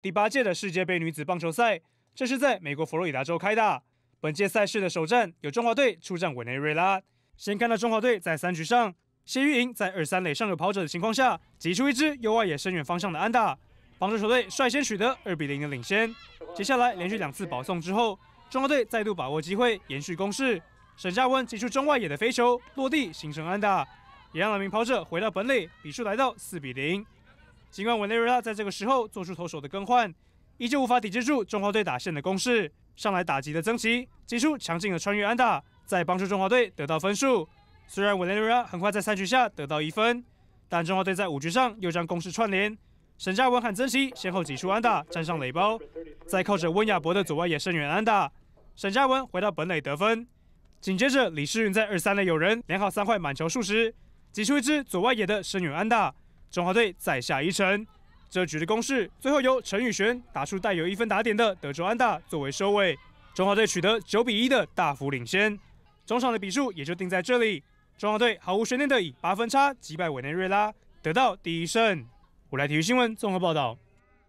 第八届的世界杯女子棒球赛，这是在美国佛罗里达州开打。本届赛事的首战，有中华队出战委内瑞拉。先看到中华队在三局上，谢玉莹在二三垒上有跑者的情况下，挤出一支右外野深远方向的安打，帮助球队率先取得二比零的领先。接下来连续两次保送之后，中华队再度把握机会延续攻势。沈嘉文击出中外野的飞球落地形成安打，也让两名跑者回到本垒，比数来到四比零。尽管委内瑞拉在这个时候做出投手的更换，依旧无法抵制住中华队打线的攻势。上来打击的曾奇挤出强劲的穿越安打，再帮助中华队得到分数。虽然委内瑞拉很快在三局下得到一分，但中华队在五局上又将攻势串联。沈嘉文喊曾奇先后挤出安打站上垒包，再靠着温亚博的左外野圣女安打，沈嘉文回到本垒得分。紧接着李世云在二三垒有人，连好三坏满球数时，挤出一支左外野的圣女安打。中华队再下一城，这局的攻势最后由陈宇璇打出带有一分打点的德州安大作为收尾，中华队取得九比一的大幅领先，中场的比数也就定在这里，中华队毫无悬念的以八分差击败委内瑞拉，得到第一胜。我来体育新闻综合报道。